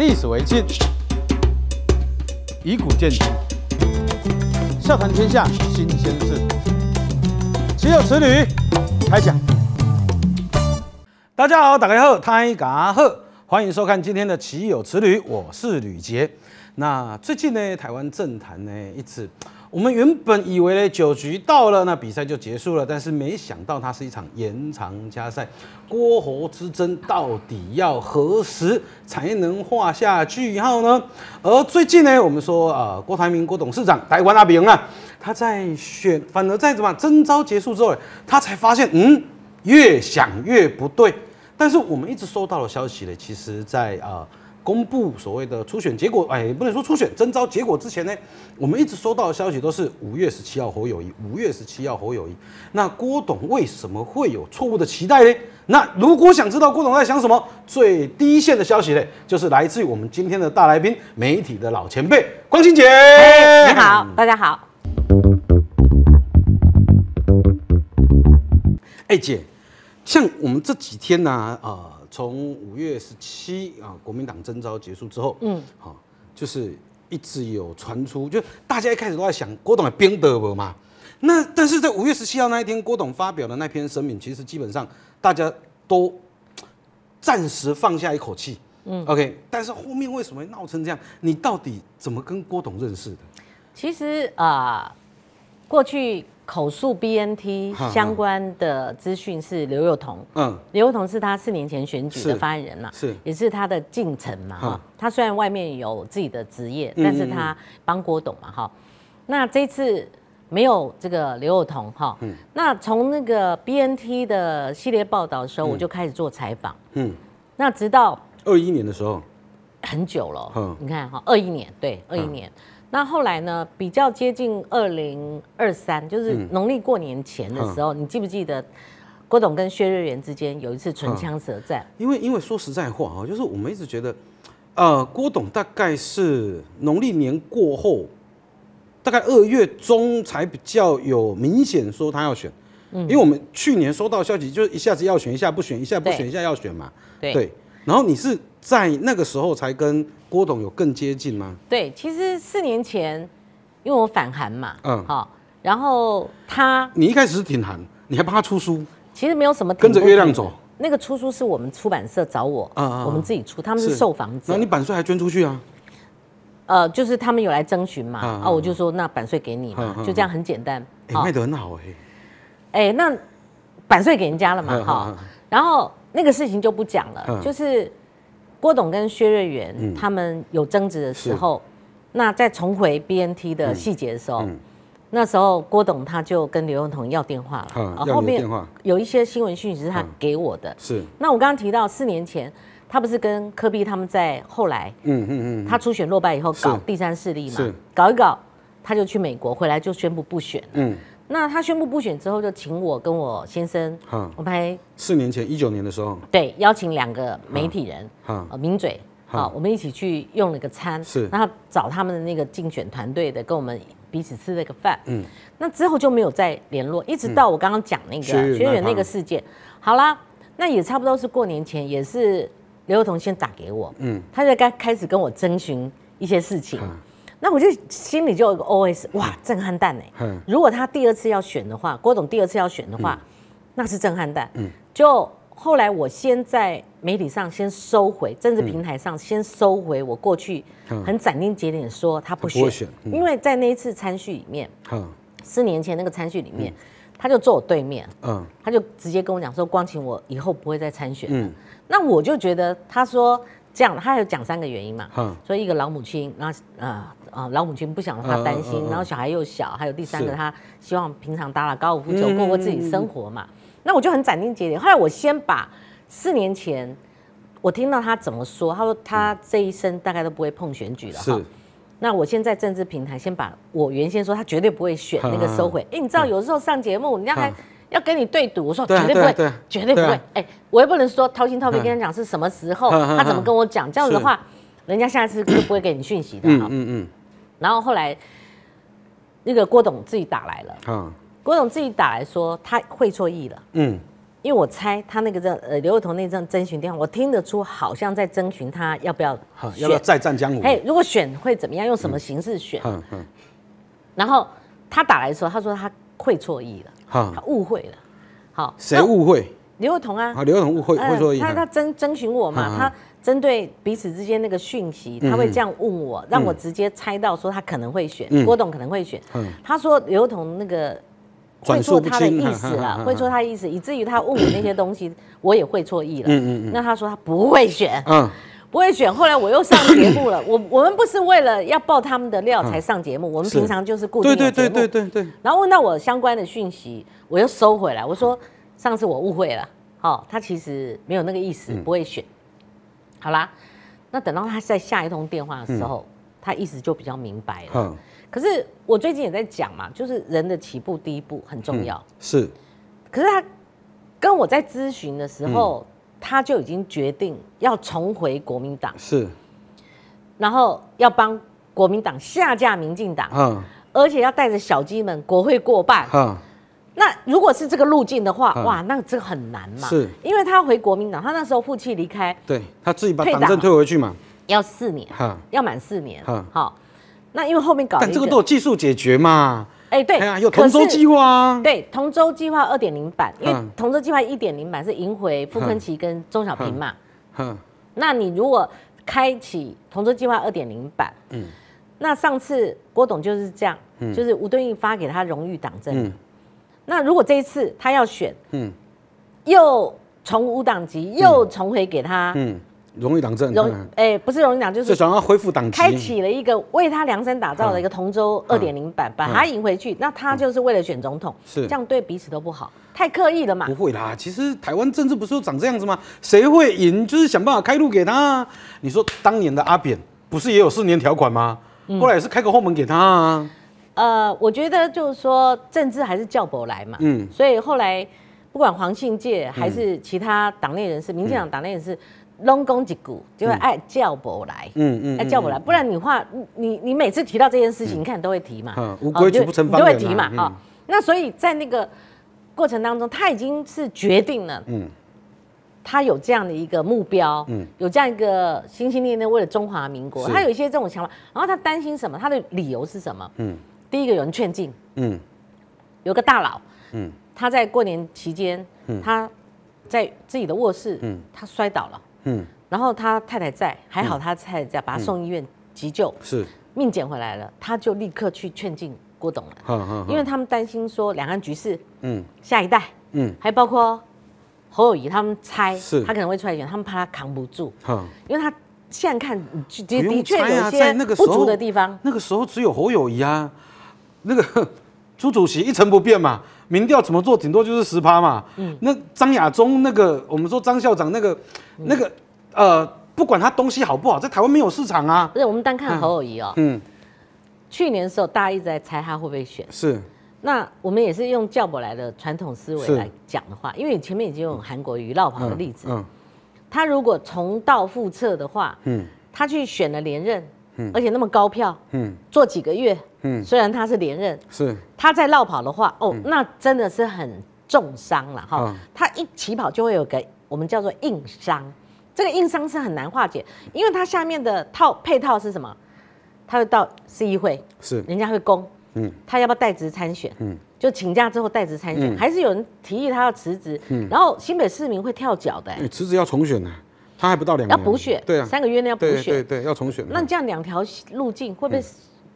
历史为镜，以古鉴今，笑谈天下新鲜事。奇有此理！开讲。大家好，打开后泰嘎贺，欢迎收看今天的奇有此理》，我是吕杰。那最近呢，台湾政坛呢一直。我们原本以为呢，九局到了，那比赛就结束了。但是没想到，它是一场延长加赛。郭侯之争到底要何时才能画下句号呢？而最近呢，我们说啊，郭台铭郭董事长，台湾那边啊，他在选，反而在怎么征召结束之后，他才发现，嗯，越想越不对。但是我们一直收到的消息呢，其实在啊。公布所谓的初选结果，哎，不能说初选征招结果之前呢，我们一直收到的消息都是五月十七号侯友谊，五月十七号侯友谊。那郭董为什么会有错误的期待呢？那如果想知道郭董在想什么，最低线的消息呢，就是来自于我们今天的大来宾，媒体的老前辈，光欣姐。你好，大家好。哎，姐，像我们这几天呢，啊。从五月十七啊，国民党征召结束之后，嗯，好，就是一直有传出，就大家一开始都在想郭董的变得了嘛？那但是在五月十七号那一天，郭董发表的那篇声明，其实基本上大家都暂时放下一口气，嗯，OK。但是后面为什么会闹成这样？你到底怎么跟郭董认识的？其实啊，过去。口述 B N T 相关的资讯是刘幼彤，嗯，刘幼彤是她四年前选举的发言人嘛，是，也是她的近臣嘛，哈，她虽然外面有自己的职业，但是她帮郭董嘛，哈，那这次没有这个刘幼彤，哈，嗯，那从那个 B N T 的系列报道的时候，我就开始做采访，嗯，那直到二一年的时候，很久了，嗯，你看哈，二一年，对，二一年。那后来呢？比较接近二零二三，就是农历过年前的时候，你记不记得郭董跟薛瑞元之间有一次唇枪舌战？因为因为说实在话啊，就是我们一直觉得，呃，郭董大概是农历年过后，大概二月中才比较有明显说他要选，嗯，因为我们去年收到消息，就是一下子要选一下不选一下不选一下要选嘛，对，然后你是。在那个时候才跟郭董有更接近吗？对，其实四年前，因为我反韩嘛，嗯，好，然后他你一开始是挺韩，你还帮他出书，其实没有什么跟着月亮走，那个出书是我们出版社找我，啊啊，我们自己出，他们是售房子，那你版税还捐出去啊？呃，就是他们有来征询嘛，啊，我就说那版税给你嘛，就这样很简单，哎，卖的很好哎，哎，那版税给人家了嘛，哈，然后那个事情就不讲了，就是。郭董跟薛瑞元他们有争执的时候，那在重回 BNT 的细节的时候，那时候郭董他就跟刘永彤要电话了。后面有一些新闻讯息是他给我的。是，那我刚刚提到四年前，他不是跟科比他们在后来，嗯嗯嗯，他初选落败以后搞第三势力嘛，搞一搞他就去美国，回来就宣布不选了。那他宣布不选之后，就请我跟我先生，我们还四年前一九年的时候，对邀请两个媒体人，呃名嘴，好，我们一起去用了个餐，是，然后找他们的那个竞选团队的，跟我们彼此吃了个饭，嗯，那之后就没有再联络，一直到我刚刚讲那个选举那个事件，好啦，那也差不多是过年前，也是刘同彤先打给我，嗯，他就该开始跟我征询一些事情。那我就心里就有一个 O S，哇，震撼弹呢！如果他第二次要选的话，郭董第二次要选的话，那是震撼弹。嗯，就后来我先在媒体上先收回，政治平台上先收回我过去很斩钉截铁说他不选，因为在那一次参叙里面，四年前那个参叙里面，他就坐我对面，嗯，他就直接跟我讲说，光晴我以后不会再参选。嗯，那我就觉得他说。这样他还有讲三个原因嘛？嗯，所以一个老母亲，然后呃呃老母亲不想他担心，然后小孩又小，还有第三个他希望平常打打高尔夫球过过自己生活嘛。那我就很斩钉截铁。后来我先把四年前我听到他怎么说，他说他这一生大概都不会碰选举了哈。那我现在政治平台先把我原先说他绝对不会选那个收回。哎，你知道有时候上节目人家还。要跟你对赌，我说绝对不会，绝对不会。哎，我也不能说掏心掏肺跟他讲是什么时候，他怎么跟我讲，这样子的话，人家下次就不会给你讯息的。哈。嗯嗯。然后后来，那个郭董自己打来了。郭董自己打来说他会错意了。嗯，因为我猜他那个在呃刘伟彤那阵征询电话，我听得出好像在征询他要不要，要不要再战江湖？哎，如果选会怎么样？用什么形式选？嗯嗯。然后他打来候，他说他会错意了。他误会了。好，谁误会？刘友彤啊。好，刘友彤误会，会错他他征征询我嘛，他针对彼此之间那个讯息，他会这样问我，让我直接猜到说他可能会选郭董，可能会选。他说刘友彤那个会错他的意思了，会错他的意思，以至于他问我那些东西，我也会错意了。嗯嗯。那他说他不会选。嗯。不会选。后来我又上节目了。我我们不是为了要爆他们的料才上节目，我们平常就是固定节目。对对对对对对。然后问到我相关的讯息，我又收回来。我说上次我误会了，哦，他其实没有那个意思，不会选。好啦，那等到他在下一通电话的时候，他意思就比较明白了。可是我最近也在讲嘛，就是人的起步第一步很重要。是。可是他跟我在咨询的时候。他就已经决定要重回国民党，是，然后要帮国民党下架民进党，嗯，而且要带着小鸡们国会过半，嗯，那如果是这个路径的话，哇，那这个很难嘛，是，因为他回国民党，他那时候负气离开，对他自己把党证退回去嘛，要四年，要满四年，嗯，好，那因为后面搞，但这个都有技术解决嘛。哎，对，有同舟计划，啊，对同舟计划二点零版，因为同舟计划一点零版是赢回傅昆萁跟钟小平嘛。嗯，那你如果开启同舟计划二点零版，嗯，那上次郭董就是这样，嗯，就是吴敦义发给他荣誉党证。嗯，那如果这一次他要选，嗯，又从无党籍又重回给他，嗯。荣誉党政，荣哎，不是荣誉党，就是。想要恢复党开启了一个为他量身打造的一个“同舟二点零版”，把他引回去。那他就是为了选总统，是这样对彼此都不好，太刻意了嘛？不会啦，其实台湾政治不是都长这样子吗？谁会赢，就是想办法开路给他。你说当年的阿扁不是也有四年条款吗？后来也是开个后门给他啊。呃，我觉得就是说政治还是叫拨来嘛。嗯。所以后来不管黄信介还是其他党内人士，民进党党内人士。拢讲一句，就会爱叫不来，嗯嗯，爱叫不来，不然你话，你你每次提到这件事情，你看都会提嘛，嗯，无规矩不成方圆都会提嘛，啊，那所以在那个过程当中，他已经是决定了，嗯，他有这样的一个目标，嗯，有这样一个心心念念为了中华民国，他有一些这种想法，然后他担心什么？他的理由是什么？嗯，第一个有人劝进，嗯，有个大佬，嗯，他在过年期间，嗯，他在自己的卧室，嗯，他摔倒了。嗯，然后他太太在，还好他太太在，把他送医院急救，是命捡回来了，他就立刻去劝进郭董了，因为他们担心说两岸局势，嗯，下一代，嗯，还包括侯友谊他们猜，是他可能会出来讲，他们怕他扛不住，因为他现在看的的确有些不足的地方，那个时候只有侯友谊啊，那个 朱主席一成不变嘛。民调怎么做？顶多就是十趴嘛。嗯，那张亚中那个，我们说张校长那个，那个，呃，不管他东西好不好，在台湾没有市场啊。不是，我们单看侯友谊哦。嗯。去年的时候，大家一直在猜他会不会选。是。那我们也是用教出来的传统思维来讲的话，因为你前面已经用韩国瑜闹牌的例子，他如果重蹈覆辙的话，嗯，他去选了连任。嗯，而且那么高票，嗯，做几个月，嗯，虽然他是连任，是，他在绕跑的话，哦，那真的是很重伤了哈。他一起跑就会有个我们叫做硬伤，这个硬伤是很难化解，因为他下面的套配套是什么？他会到市议会，是，人家会攻，嗯，他要不要代职参选？嗯，就请假之后代职参选，还是有人提议他要辞职，嗯，然后新北市民会跳脚的，哎，辞职要重选呢。他还不到两要补选，三个月内要补选，对对，要重选。那这样两条路径会不会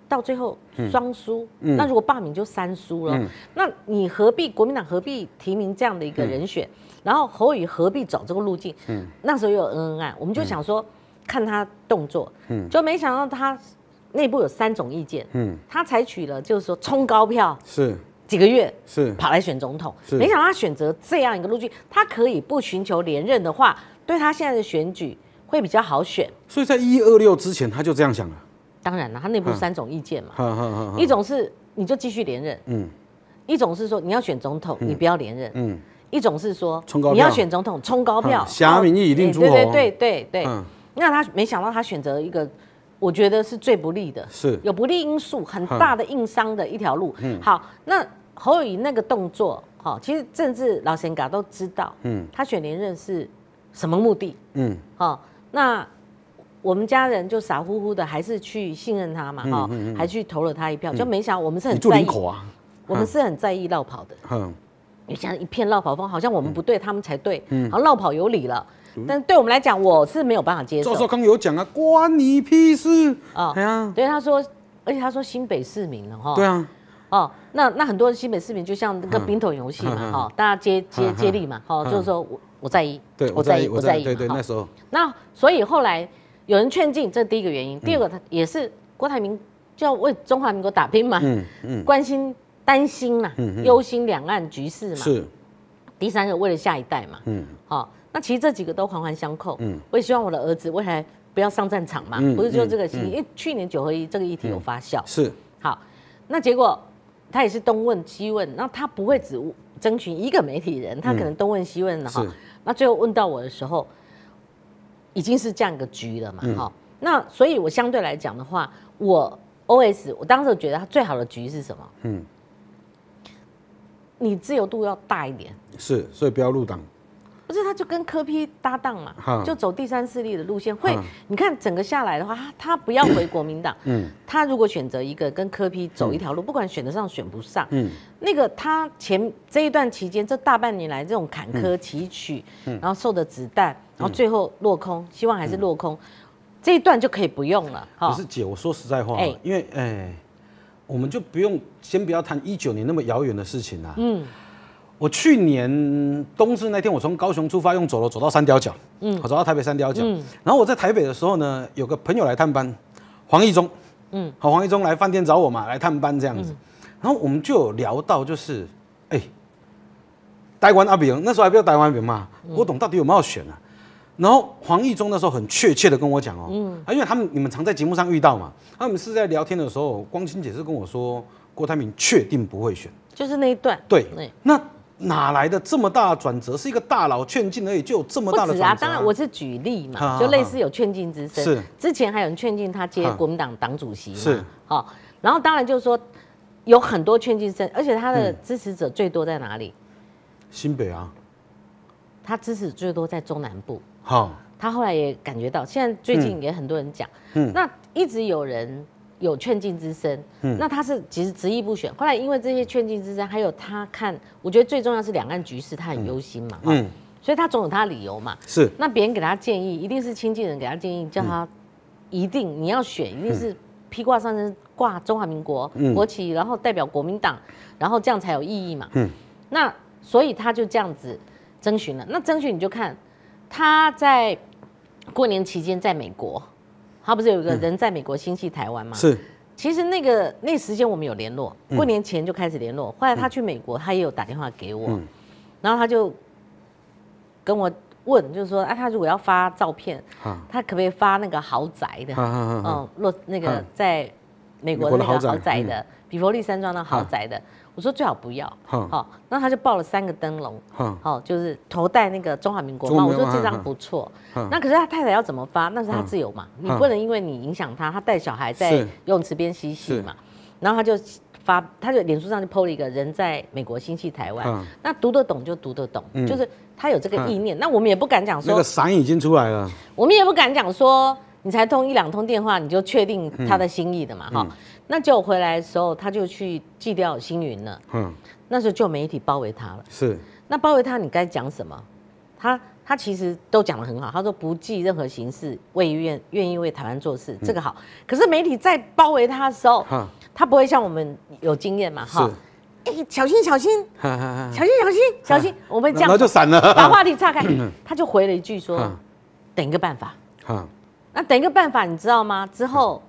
到最后双输？那如果罢免就三输了。那你何必国民党何必提名这样的一个人选？然后侯宇何必走这个路径？嗯，那时候有恩恩爱，我们就想说看他动作，嗯，就没想到他内部有三种意见，嗯，他采取了就是说冲高票，是几个月，是跑来选总统，没想到他选择这样一个路径，他可以不寻求连任的话。对他现在的选举会比较好选，所以在一二六之前他就这样想了。当然了，他内部三种意见嘛。一种是你就继续连任，嗯；一种是说你要选总统，你不要连任，嗯；一种是说你要选总统冲高票，侠面你一定对对对对对。那他没想到他选择一个，我觉得是最不利的，是有不利因素很大的硬伤的一条路。嗯，好，那侯友宜那个动作，哈，其实政治老贤嘎都知道，嗯，他选连任是。什么目的？嗯，好，那我们家人就傻乎乎的，还是去信任他嘛，哈，还去投了他一票，就没想我们是很在口啊，我们是很在意绕跑的，嗯，你像一片绕跑风，好像我们不对，他们才对，嗯，好绕跑有理了，但对我们来讲，我是没有办法接受。赵少康有讲啊，关你屁事啊，对啊，对他说，而且他说新北市民了哈，对啊，哦，那那很多新北市民就像那个冰桶游戏嘛，哈，大家接接接力嘛，哈，就是说我。我在意，对，我在意，我在意，对对，那时候，那所以后来有人劝进，这第一个原因。第二个，他也是郭台铭就要为中华民国打拼嘛，嗯嗯，关心担心嘛，嗯嗯，忧心两岸局势嘛，是。第三个，为了下一代嘛，嗯，好，那其实这几个都环环相扣，嗯，我也希望我的儿子未来不要上战场嘛，不是说这个，因为去年九合一这个议题有发酵，是，好，那结果他也是东问西问，那他不会只征询一个媒体人，他可能东问西问的哈。那最后问到我的时候，已经是这样一个局了嘛，哈。那所以我相对来讲的话，我 OS，我当时觉得他最好的局是什么？嗯，你自由度要大一点。是，所以不要入党。不是，他就跟柯批搭档嘛，就走第三势力的路线。会，你看整个下来的话，他他不要回国民党，他如果选择一个跟柯批走一条路，不管选得上选不上，那个他前这一段期间这大半年来这种坎坷崎岖，然后受的子弹，然后最后落空，希望还是落空，这一段就可以不用了。不是姐，我说实在话，因为哎，我们就不用先不要谈一九年那么遥远的事情啊。嗯。我去年冬至那天，我从高雄出发，用走了走到三貂角，嗯，走到台北三貂角，然后我在台北的时候呢，有个朋友来探班，黄义中，嗯，好，黄义中来饭店找我嘛，来探班这样子，然后我们就有聊到，就是哎，台湾阿炳那时候还不叫台湾阿炳嘛，郭懂到底有没有选啊，然后黄义中那时候很确切的跟我讲哦，嗯，啊，因为他们你们常在节目上遇到嘛，他们是在聊天的时候，光清姐是跟我说，郭台铭确定不会选，就是那一段，对，那。哪来的这么大的转折？是一个大佬劝进而已，就有这么大的转折？啊！当然我是举例嘛，就类似有劝进之声。是，之前还有人劝进他接国民党党主席。是，好。然后当然就是说，有很多劝进声，而且他的支持者最多在哪里？新北啊，他支持最多在中南部。好，他后来也感觉到，现在最近也很多人讲，嗯，那一直有人。有劝进之声，那他是其实执意不选。后来因为这些劝进之声，还有他看，我觉得最重要是两岸局势，他很忧心嘛。嗯，所以他总有他的理由嘛。是，那别人给他建议，一定是亲近人给他建议，叫他一定你要选，一定是披挂上身挂中华民国国旗，然后代表国民党，然后这样才有意义嘛。嗯，那所以他就这样子征询了。那征询你就看他在过年期间在美国。他不是有一个人在美国新戚台湾吗？是，其实那个那时间我们有联络，过年前就开始联络。后来他去美国，他也有打电话给我，然后他就跟我问，就是说，哎，他如果要发照片，他可不可以发那个豪宅的？嗯，洛那个在美国那个豪宅的，比佛利山庄的豪宅的。我说最好不要，好，那他就抱了三个灯笼，好，就是头戴那个中华民国帽。我说这张不错，那可是他太太要怎么发，那是他自由嘛，你不能因为你影响他，他带小孩在泳池边嬉戏嘛。然后他就发，他就脸书上就 PO 了一个人在美国心系台湾，那读得懂就读得懂，就是他有这个意念，那我们也不敢讲说。那个伞已经出来了，我们也不敢讲说，你才通一两通电话你就确定他的心意的嘛，哈。那就回来的时候，他就去祭掉星云了。嗯，那时候就媒体包围他了。是，那包围他，你该讲什么？他他其实都讲的很好，他说不计任何形式，愿愿意为台湾做事，这个好。可是媒体在包围他的时候，嗯，他不会像我们有经验嘛，哈。哎，小心小心，小心小心小心，我们这样，就散了，把话题岔开。他就回了一句说：“等一个办法。”哈。那等一个办法，你知道吗？之后。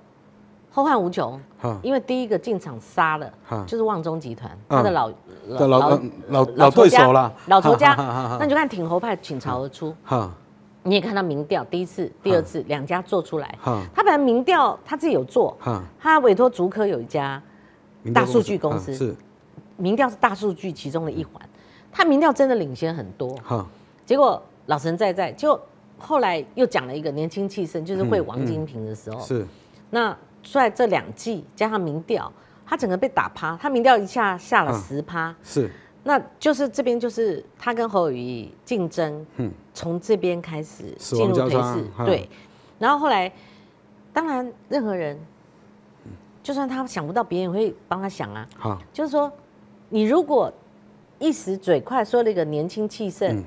后患无穷，因为第一个进场杀了就是旺中集团，他的老老老老对手了，老仇家。那你就看挺侯派倾巢而出，你也看到民调第一次、第二次两家做出来，他本来民调他自己有做，他委托竹科有一家大数据公司，是民调是大数据其中的一环，他民调真的领先很多。结果老神在在就后来又讲了一个年轻气盛，就是会王金平的时候，是那。出这两季加上民调，他整个被打趴，他民调一下下了十趴，是，那就是这边就是他跟侯友谊竞争，从这边开始进入颓势，对。然后后来，当然任何人，就算他想不到别人会帮他想啊，好，就是说你如果一时嘴快说了一个年轻气盛，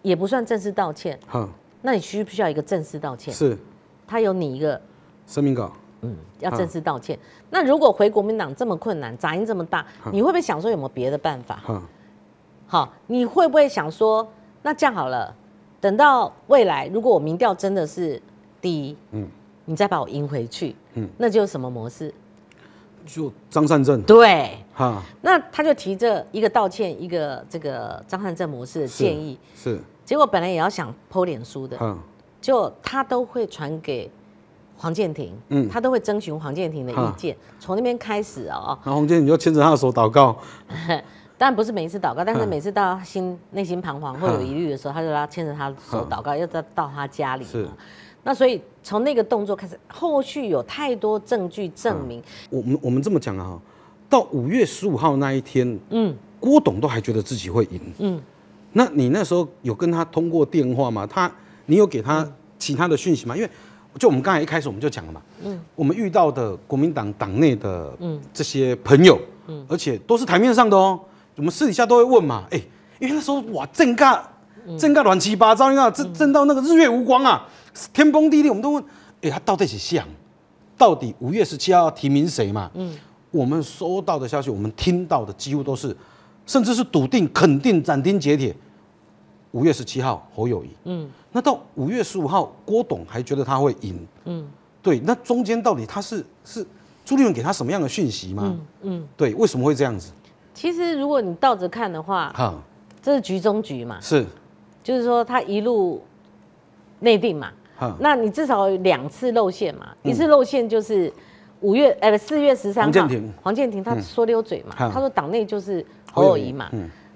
也不算正式道歉，好，那你需不需要一个正式道歉？是，他有你一个声明稿。嗯，要正式道歉。那如果回国民党这么困难，杂音这么大，你会不会想说有没有别的办法？好，你会不会想说，那这样好了，等到未来如果我民调真的是第一，嗯，你再把我赢回去，嗯，那就是什么模式？就张善政对，哈，那他就提着一个道歉，一个这个张善政模式的建议是。结果本来也要想剖脸书的，嗯，就他都会传给。黄建庭，嗯，他都会征询黄建庭的意见，从那边开始哦。那黄建，你就牵着他的手祷告，但不是每一次祷告，但是每次到心内心彷徨或有疑虑的时候，他就拉牵着他的手祷告，要到到他家里。是，那所以从那个动作开始，后续有太多证据证明。我们我们这么讲啊，到五月十五号那一天，嗯，郭董都还觉得自己会赢，嗯，那你那时候有跟他通过电话吗？他，你有给他其他的讯息吗？因为。就我们刚才一开始我们就讲了嘛，嗯，我们遇到的国民党党内的这些朋友，嗯，而且都是台面上的哦，我们私底下都会问嘛，哎，因为那时候哇，政纲，政纲乱七八糟，看政政到那个日月无光啊，天崩地裂，我们都问，哎，他到底是想，到底五月十七号要提名谁嘛？嗯，我们收到的消息，我们听到的几乎都是，甚至是笃定、肯定、斩钉截铁。五月十七号，侯友谊。嗯，那到五月十五号，郭董还觉得他会赢。嗯，对。那中间到底他是是朱立伦给他什么样的讯息吗？嗯嗯，对，为什么会这样子？其实如果你倒着看的话，哈，这是局中局嘛。是，就是说他一路内定嘛。那你至少两次露馅嘛。一次露馅就是五月，呃，四月十三号，黄建廷，黄建他说溜嘴嘛，他说党内就是侯友谊嘛。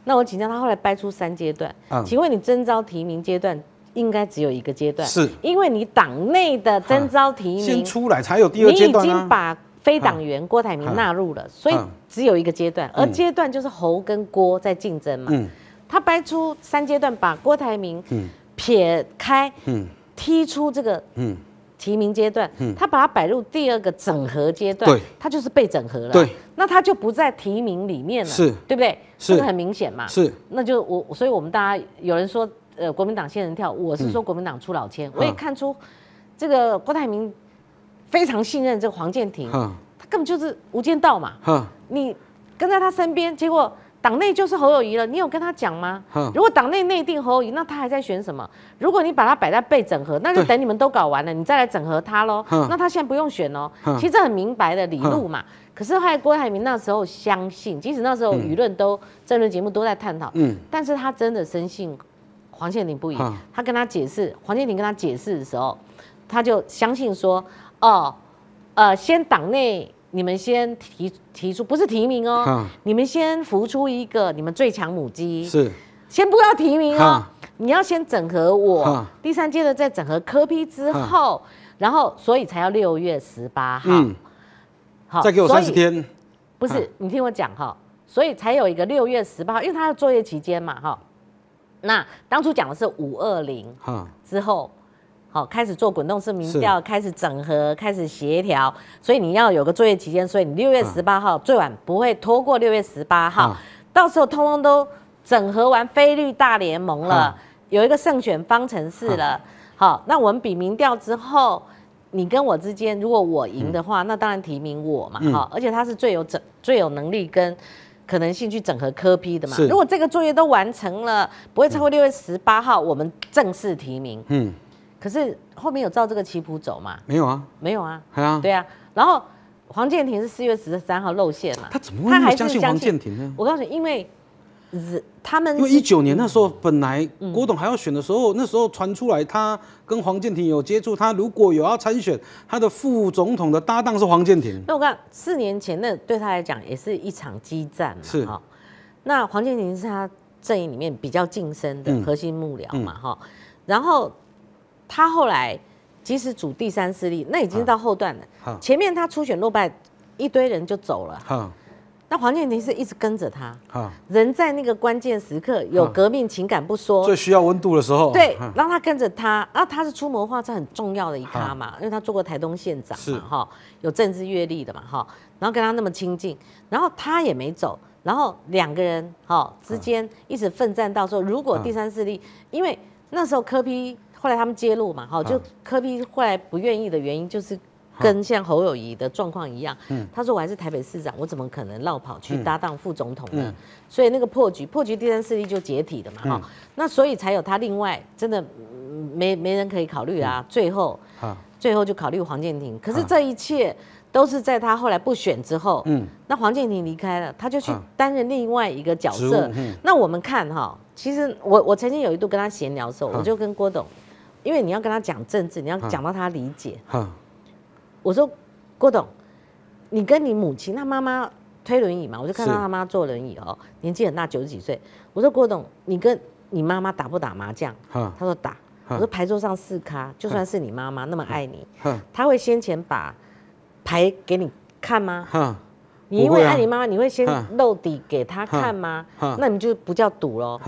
那我请教他，后来掰出三阶段。请问你征招提名阶段应该只有一个阶段，是因为你党内的征招提名先出来才有第二阶段。你已经把非党员郭台铭纳入了，所以只有一个阶段。而阶段就是侯跟郭在竞争嘛。他掰出三阶段，把郭台铭撇开，踢出这个。嗯。提名阶段，他把它摆入第二个整合阶段，他就是被整合了。对，那他就不在提名里面了，对不对？这个很明显嘛。是，那就我，所以我们大家有人说，呃，国民党先人跳，我是说国民党出老千。我也看出这个郭台铭非常信任这个黄建庭，他根本就是无间道嘛。你跟在他身边，结果。党内就是侯友谊了，你有跟他讲吗？如果党内内定侯友谊，那他还在选什么？如果你把他摆在被整合，那就等你们都搞完了，你再来整合他喽。那他现在不用选喽。其实很明白的理路嘛。可是害郭台铭那时候相信，即使那时候舆论都政论节目都在探讨，但是他真的深信黄建庭不疑。他跟他解释，黄建庭跟他解释的时候，他就相信说，哦，呃，先党内。你们先提提出，不是提名哦，你们先浮出一个你们最强母鸡，是，先不要提名哦，你要先整合我。第三阶段在整合科批之后，然后所以才要六月十八号。好，再给我三十天。不是，你听我讲哈，所以才有一个六月十八，因为它的作业期间嘛哈。那当初讲的是五二零，嗯，之后。好，开始做滚动式民调，开始整合，开始协调，所以你要有个作业期间，所以你六月十八号最晚不会拖过六月十八号，到时候通通都整合完菲律大联盟了，有一个胜选方程式了。好，那我们比民调之后，你跟我之间，如果我赢的话，那当然提名我嘛。好，而且他是最有整最有能力跟可能性去整合科批的嘛。如果这个作业都完成了，不会超过六月十八号，我们正式提名。嗯。可是后面有照这个棋谱走吗？没有啊，没有啊，对啊，对啊。然后黄建廷是四月十三号露馅嘛？他怎么会那相信黄建廷呢？我告诉你，因为，他们因为一九年那时候本来郭董还要选的时候，那时候传出来他跟黄建廷有接触，他如果有要参选，他的副总统的搭档是黄建廷。那我看四年前那对他来讲也是一场激战嘛，是啊。那黄建廷是他阵营里面比较近身的核心幕僚嘛，哈，然后。他后来即使主第三势力，那已经到后段了。前面他初选落败，一堆人就走了。那黄建庭是一直跟着他。人在那个关键时刻有革命情感不说，最需要温度的时候，对，让他跟着他。然他是出谋划策很重要的一咖嘛，因为他做过台东县长嘛，哈，有政治阅历的嘛，哈。然后跟他那么亲近，然后他也没走，然后两个人哈之间一直奋战到说，如果第三势力，因为那时候柯批。后来他们揭露嘛，哈，就柯比后来不愿意的原因就是跟像侯友谊的状况一样，他说我还是台北市长，我怎么可能绕跑去搭档副总统呢？所以那个破局，破局第三势力就解体的嘛，哈，那所以才有他另外真的没没人可以考虑啊，最后，最后就考虑黄建庭，可是这一切都是在他后来不选之后，嗯，那黄建庭离开了，他就去担任另外一个角色，那我们看哈，其实我我曾经有一度跟他闲聊的时候，我就跟郭董。因为你要跟他讲政治，你要讲到他理解。我说郭董，你跟你母亲，那妈妈推轮椅嘛，我就看到他妈坐轮椅哦，年纪很大，九十几岁。我说郭董，你跟你妈妈打不打麻将？他说打。我说牌桌上四咖，就算是你妈妈那么爱你，他会先前把牌给你看吗？你因为爱你妈妈，你会先露底给他看吗？那你就不叫赌喽。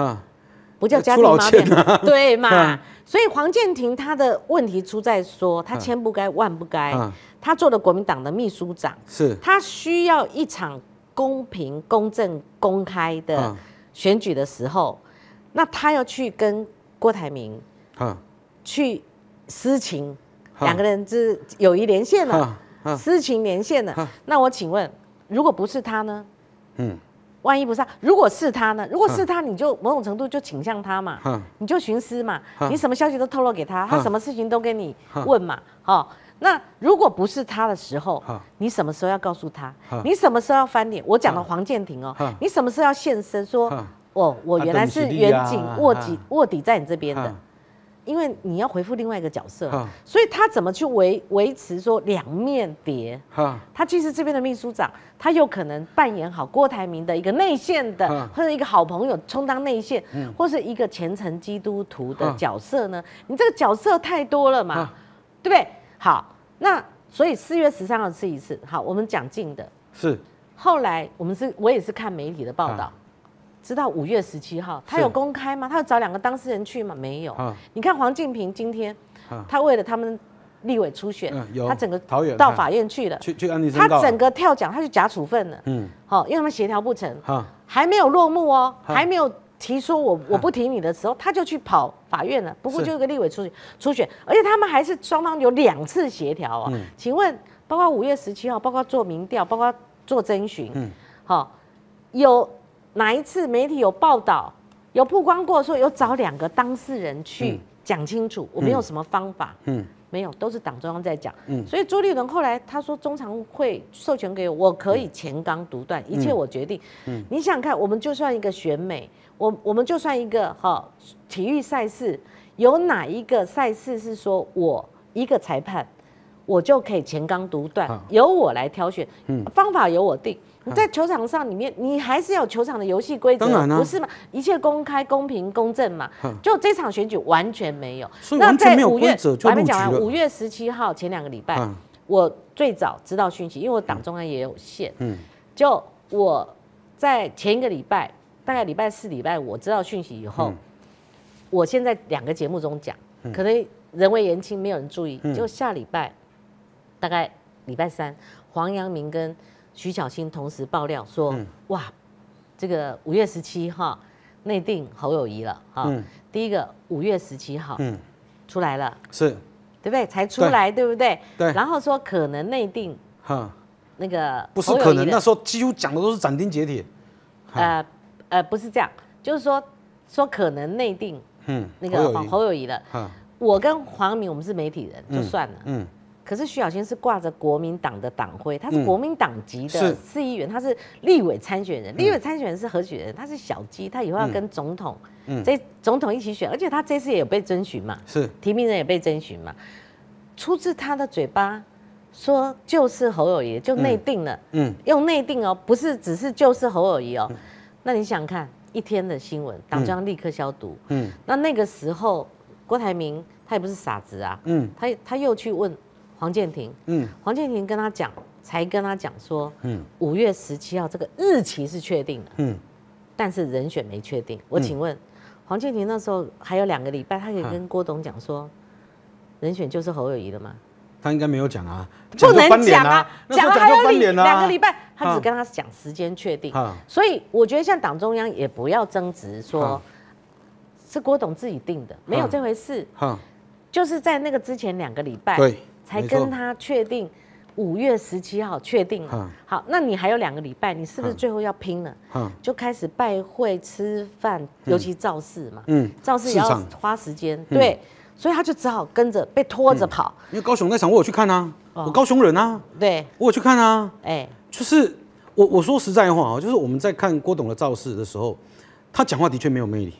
不叫家庭矛盾，对嘛？所以黄建庭他的问题出在说，他千不该万不该，他做了国民党的秘书长，是，他需要一场公平、公正、公开的选举的时候，那他要去跟郭台铭，去私情，两个人之友谊连线了，私情连线了。那我请问，如果不是他呢？嗯。万一不是，如果是他呢？如果是他，你就某种程度就倾向他嘛，你就徇私嘛，你什么消息都透露给他，他什么事情都跟你问嘛。好，那如果不是他的时候，你什么时候要告诉他？你什么时候要翻脸？我讲到黄建庭哦，你什么时候要现身说哦，我原来是远景卧底，卧底在你这边的。因为你要回复另外一个角色，所以他怎么去维维持说两面叠？他既是这边的秘书长，他又可能扮演好郭台铭的一个内线的，或者一个好朋友充当内线，或是一个虔诚基督徒的角色呢？你这个角色太多了嘛？对不对？好，那所以四月十三号试一次，好，我们讲近的是，后来我们是，我也是看媒体的报道。直到五月十七号，他有公开吗？他有找两个当事人去吗？没有。你看黄靖平今天，他为了他们立委初选，他整个到法院去了，去去安他整个跳脚，他就假处分了。嗯，好，因为他们协调不成，还没有落幕哦，还没有提出我我不提你的时候，他就去跑法院了。不过就一个立委初选，初选，而且他们还是双方有两次协调啊。请问，包括五月十七号，包括做民调，包括做征询，嗯，好有。哪一次媒体有报道、有曝光过，说有找两个当事人去讲清楚？我没有什么方法，嗯，没有，都是党中央在讲。嗯，所以朱立伦后来他说，中常会授权给我，我可以前纲独断，一切我决定。嗯，你想想看，我们就算一个选美，我我们就算一个哈体育赛事，有哪一个赛事是说我一个裁判，我就可以前纲独断，由我来挑选，嗯，方法由我定。在球场上里面，你还是有球场的游戏规则，不是吗？一切公开、公平、公正嘛。就这场选举完全没有，那在五月，我还没讲完。五月十七号前两个礼拜，我最早知道讯息，因为我党中央也有限。嗯，就我在前一个礼拜，大概礼拜四、礼拜，我知道讯息以后，我现在两个节目中讲，可能人为言轻，没有人注意。就下礼拜，大概礼拜三，黄阳明跟。徐小青同时爆料说：“哇，这个五月十七号内定侯友谊了哈。第一个五月十七号，嗯，出来了，是，对不对？才出来，对不对？对。然后说可能内定，嗯，那个不是可能，那时候几乎讲的都是斩钉截铁。呃，呃，不是这样，就是说说可能内定，嗯，那个侯侯友谊了。我跟黄明，我们是媒体人，就算了，嗯。”可是徐小新是挂着国民党的党徽，他是国民党籍的市议员，他是立委参选人。立委参选人是何许人？他是小鸡，他以后要跟总统，嗯，在总统一起选。而且他这次也有被征询嘛，是提名人也被征询嘛。出自他的嘴巴说就是侯友谊就内定了，嗯，用内定哦，不是只是就是侯友谊哦。那你想看一天的新闻，党章立刻消毒，嗯，那那个时候郭台铭他也不是傻子啊，嗯，他他又去问。黄建庭，嗯，黄建庭跟他讲，才跟他讲说，嗯，五月十七号这个日期是确定的，嗯，但是人选没确定。我请问，黄建庭那时候还有两个礼拜，他可以跟郭董讲说，人选就是侯友谊的吗？他应该没有讲啊，不能讲啊，讲了还有两个礼拜，他只跟他讲时间确定。所以我觉得，像党中央也不要争执，说，是郭董自己定的，没有这回事。就是在那个之前两个礼拜，对。才跟他确定五月十七号确定了。好，那你还有两个礼拜，你是不是最后要拼了？嗯，就开始拜会吃饭，尤其造势嘛。嗯，造势也要花时间。对，所以他就只好跟着被拖着跑。因为高雄那场我有去看啊，我高雄人啊，对我有去看啊。哎，就是我我说实在话啊，就是我们在看郭董的造势的时候，他讲话的确没有魅力。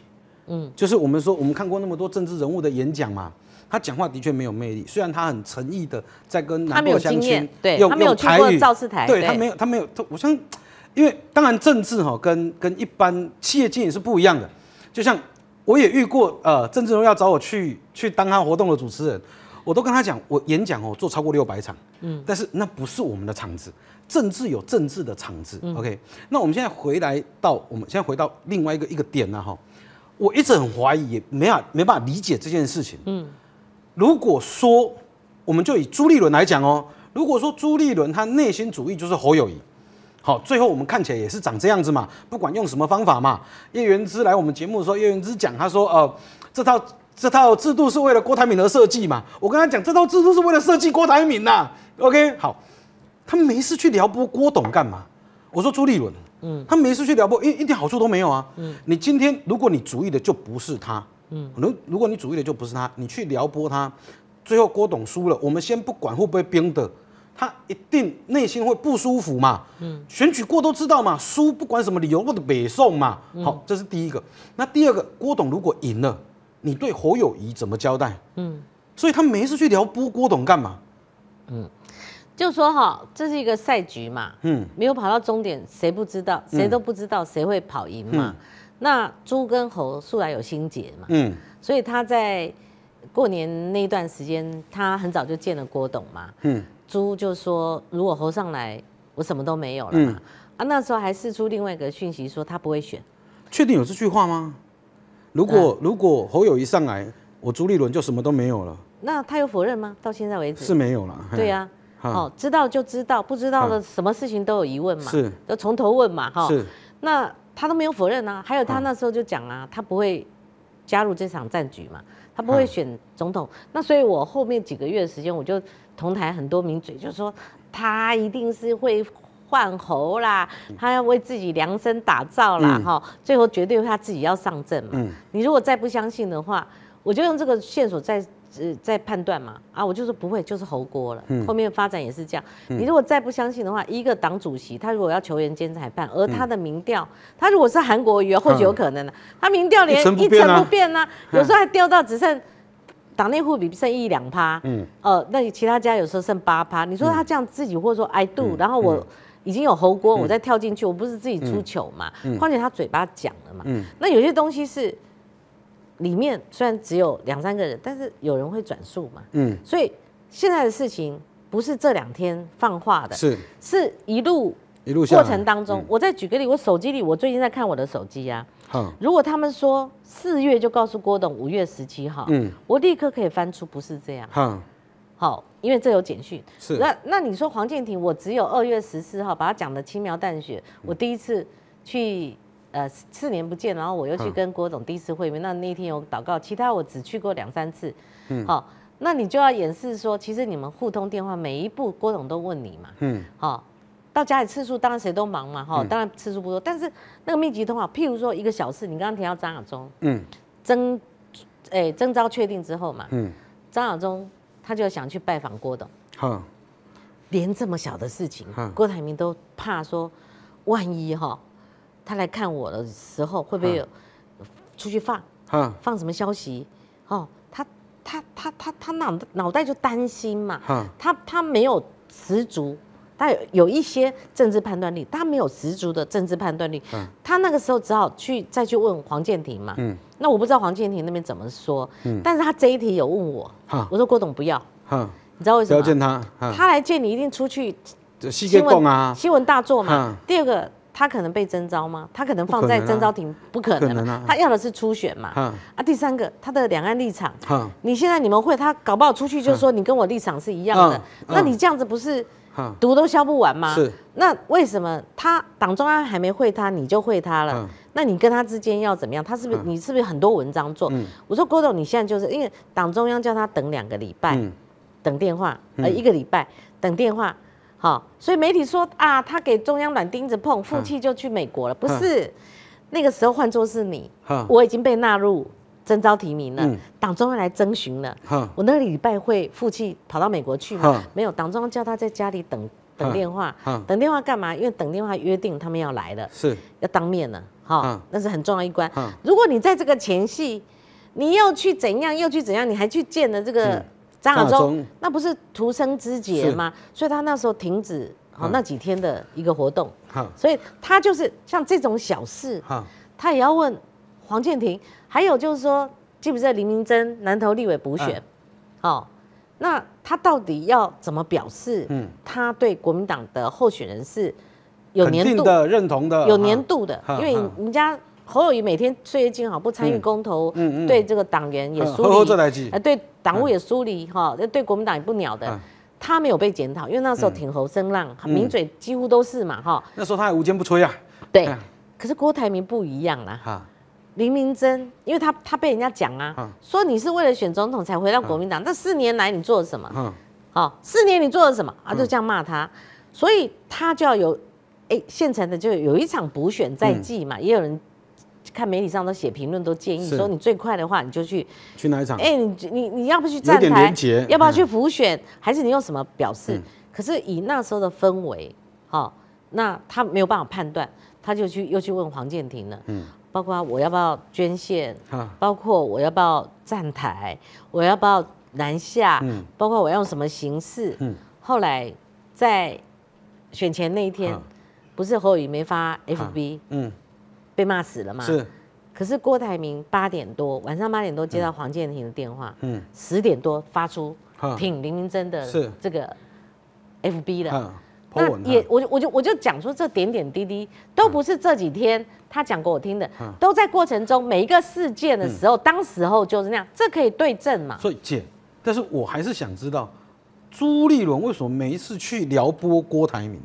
嗯，就是我们说我们看过那么多政治人物的演讲嘛。他讲话的确没有魅力，虽然他很诚意的在跟男友相亲，对，他没有去过造势台，对他没有，他没有，他，我想，因为当然政治哈，跟跟一般企业经营是不一样的。就像我也遇过，呃，政治荣要找我去去当他活动的主持人，我都跟他讲，我演讲哦做超过六百场，嗯，但是那不是我们的场子，政治有政治的场子，OK。那我们现在回来到我们现在回到另外一个一个点呢，哈，我一直很怀疑，也没法没办法理解这件事情，嗯。如果说我们就以朱立伦来讲哦，如果说朱立伦他内心主义就是侯友谊，好，最后我们看起来也是长这样子嘛，不管用什么方法嘛。叶元之来我们节目的时候，叶元之讲他说，呃，这套这套制度是为了郭台铭而设计嘛。我跟他讲，这套制度是为了设计郭台铭呐。OK，好，他没事去撩拨郭董干嘛？我说朱立伦，嗯，他没事去撩拨，一一点好处都没有啊。嗯，你今天如果你主意的就不是他。嗯，如果你主义的就不是他，你去撩拨他，最后郭董输了，我们先不管会不会冰的，他一定内心会不舒服嘛。嗯，选举过都知道嘛，输不管什么理由或者北宋嘛。好，这是第一个。那第二个，郭董如果赢了，你对侯友谊怎么交代？嗯，所以他没事去撩拨郭董干嘛？嗯，就说哈，这是一个赛局嘛。嗯，没有跑到终点，谁不知道？谁都不知道谁会跑赢嘛。那猪跟猴素来有心结嘛，嗯，所以他在过年那一段时间，他很早就见了郭董嘛，嗯，猪就说如果猴上来，我什么都没有了，嗯啊，那时候还试出另外一个讯息说他不会选，确定有这句话吗？如果如果侯友一上来，我朱立伦就什么都没有了，那他有否认吗？到现在为止是没有了，对呀，好知道就知道，不知道的什么事情都有疑问嘛，是，要从头问嘛，哈，是，那。他都没有否认啊，还有他那时候就讲啊，他不会加入这场战局嘛，他不会选总统，那所以我后面几个月的时间，我就同台很多名嘴就说他一定是会换猴啦，他要为自己量身打造啦哈，最后绝对他自己要上阵嘛。你如果再不相信的话，我就用这个线索再。在判断嘛啊，我就说不会，就是侯锅了。后面发展也是这样。你如果再不相信的话，一个党主席他如果要求员兼裁判，而他的民调，他如果是韩国瑜，或许有可能的。他民调连一成不变啊，有时候还掉到只剩党内互比剩一两趴，嗯，呃，那其他家有时候剩八趴。你说他这样自己或者说 I do，然后我已经有侯锅，我再跳进去，我不是自己出糗嘛？况且他嘴巴讲了嘛，嗯，那有些东西是。里面虽然只有两三个人，但是有人会转述嘛。嗯，所以现在的事情不是这两天放话的，是是一路一路过程当中。我再举个例，我手机里我最近在看我的手机呀。如果他们说四月就告诉郭董五月十七号，嗯，我立刻可以翻出不是这样。好，好，因为这有简讯。是，那那你说黄建庭，我只有二月十四号把他讲的轻描淡写，我第一次去。呃，四年不见，然后我又去跟郭总第一次会面，那那一天有祷告，其他我只去过两三次。嗯，好，那你就要演示说，其实你们互通电话，每一步郭总都问你嘛。嗯，好，到家里次数当然谁都忙嘛，哈，当然次数不多，但是那个密集通话，譬如说一个小时，你刚刚提到张亚中，嗯，征，诶，征召确定之后嘛，嗯，张亚中他就想去拜访郭董，好，连这么小的事情，郭台铭都怕说，万一哈。他来看我的时候，会不会出去放？嗯，放什么消息？哦，他他他他他脑脑袋就担心嘛。嗯，他他没有十足，他有一些政治判断力，他没有十足的政治判断力。嗯，他那个时候只好去再去问黄建庭嘛。嗯，那我不知道黄建庭那边怎么说。嗯，但是他这一题有问我。我说郭董不要。你知道为什么？要见他。他来见你一定出去。新闻啊。新闻大作嘛。第二个。他可能被征召吗？他可能放在征召庭，不可能。他要的是初选嘛？啊，第三个，他的两岸立场。你现在你们会他搞不好出去就说你跟我立场是一样的，那你这样子不是毒都消不完吗？是。那为什么他党中央还没会他，你就会他了？那你跟他之间要怎么样？他是不是你是不是很多文章做？我说郭董，你现在就是因为党中央叫他等两个礼拜，等电话，呃，一个礼拜等电话。好，所以媒体说啊，他给中央软钉子碰，负气就去美国了。不是，那个时候换做是你，我已经被纳入征召提名了，党中央来征询了。我那个礼拜会负气跑到美国去吗？没有，党中央叫他在家里等等电话。等电话干嘛？因为等电话约定他们要来了，是要当面了，哈，那是很重要一关。如果你在这个前戏，你又去怎样，又去怎样，你还去见了这个。张亚中那不是徒生枝节吗？所以他那时候停止哦那几天的一个活动，所以他就是像这种小事，他也要问黄建庭。还有就是说，记不记得林明珍南投立委补选？好，那他到底要怎么表示？嗯，他对国民党的候选人是有年度的认同的，有年度的，因为人家。侯友宜每天岁月静好，不参与公投，对这个党员也疏离，对党务也疏离哈，对国民党也不鸟的。他没有被检讨，因为那时候挺侯声浪，名嘴几乎都是嘛哈。那时候他还无坚不摧啊。对，可是郭台铭不一样啦。林明珍，因为他他被人家讲啊，说你是为了选总统才回到国民党，这四年来你做了什么？嗯，好，四年你做了什么？啊，就这样骂他，所以他就要有哎，现成的就有一场补选在即嘛，也有人。看媒体上都写评论，都建议说你最快的话你就去去哪一场？哎，你你你要不去站台？要不要去浮选？还是你用什么表示？可是以那时候的氛围，哈，那他没有办法判断，他就去又去问黄建庭了。嗯，包括我要不要捐献？包括我要不要站台？我要不要南下？嗯，包括我要用什么形式？嗯，后来在选前那一天，不是侯友宜没发 FB？嗯。被骂死了嘛？是。可是郭台铭八点多，晚上八点多接到黄建庭的电话，嗯，十点多发出挺林明真的这个 F B 的，嗯，那也，我就我就我就讲说这点点滴滴都不是这几天他讲给我听的，都在过程中每一个事件的时候，当时候就是那样，这可以对证嘛？所以姐，但是我还是想知道朱立伦为什么每一次去撩拨郭台铭？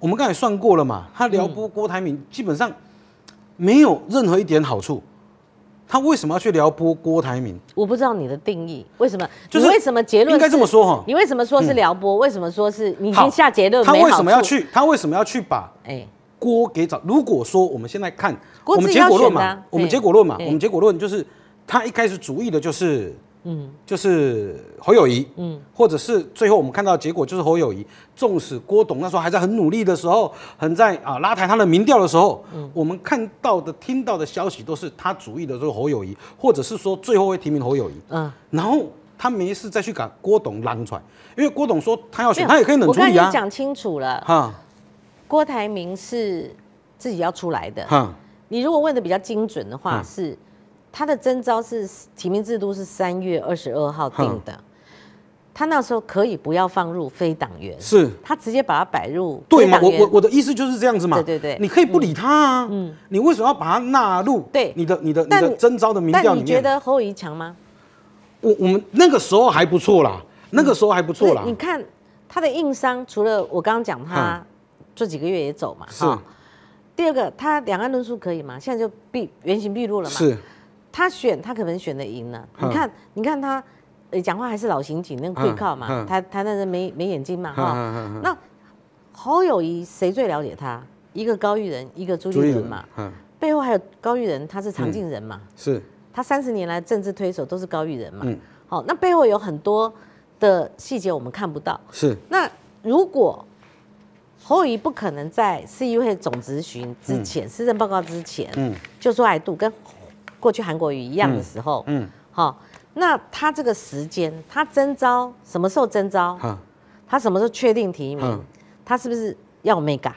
我们刚才算过了嘛，他撩拨郭台铭基本上。没有任何一点好处，他为什么要去撩拨郭台铭？我不知道你的定义，为什么？就是为什么结论应该这么说哈？你为什么说是撩拨？为什么说是你先下结论？他为什么要去？他为什么要去把哎锅给找？如果说我们现在看，我们结果论嘛，我们结果论嘛，我们结果论就是他一开始主意的就是。嗯，就是侯友谊，嗯，或者是最后我们看到的结果就是侯友谊。纵使郭董那时候还在很努力的时候，很在啊拉抬他的民调的时候，我们看到的、听到的消息都是他主意的，这个侯友谊，或者是说最后会提名侯友谊。嗯，然后他没事再去把郭董拉出来，因为郭董说他要选，他也可以冷处理啊。我跟你讲清楚了，哈，郭台铭是自己要出来的。哈，你如果问的比较精准的话，是。他的征招是提名制度是三月二十二号定的，他那时候可以不要放入非党员，是他直接把他摆入。对，我我我的意思就是这样子嘛。对对对，你可以不理他啊。嗯。你为什么要把他纳入？对，你的你的你的征招的米调员。但你觉得侯怡强吗？我我们那个时候还不错啦，那个时候还不错啦。你看他的硬伤，除了我刚刚讲他这几个月也走嘛，哈。第二个，他两岸论述可以吗？现在就毕原形毕露了嘛。是。他选他可能选的赢了，你看你看他讲话还是老刑警那个背靠嘛，他他那人没没眼睛嘛哈，那侯友谊谁最了解他？一个高玉仁，一个朱立伦嘛，嗯，背后还有高玉仁，他是常进人嘛，是，他三十年来政治推手都是高玉仁嘛，嗯，好，那背后有很多的细节我们看不到，是，那如果侯友谊不可能在市议会总质询之前，施政报告之前，嗯，就说艾度跟过去韩国瑜一样的时候，嗯，好，那他这个时间，他征招什么时候征招？他什么时候确定提名？他是不是要 mega？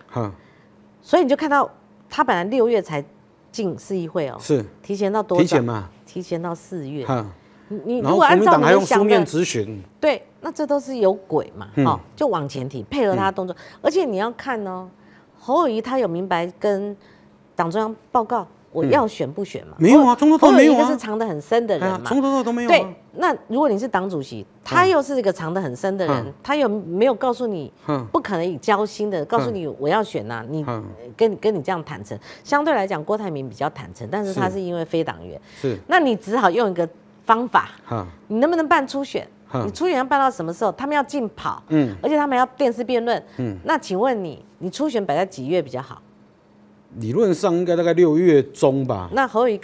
所以你就看到他本来六月才进市议会哦，是提前到多久？提前嘛，提前到四月。你如果按照你的想书面咨询，对，那这都是有鬼嘛，哈，就往前提，配合他的动作。而且你要看哦，侯友谊他有明白跟党中央报告。我要选不选嘛？没有啊，从头到没有啊。是藏得很深的人嘛？从头到都没有。对，那如果你是党主席，他又是一个藏得很深的人，他又没有告诉你，不可能以交心的告诉你我要选呐，你跟跟你这样坦诚。相对来讲，郭台铭比较坦诚，但是他是因为非党员，是。那你只好用一个方法，你能不能办初选？你初选要办到什么时候？他们要竞跑，嗯，而且他们要电视辩论，嗯。那请问你，你初选摆在几月比较好？理论上应该大概六月中吧。那侯友谊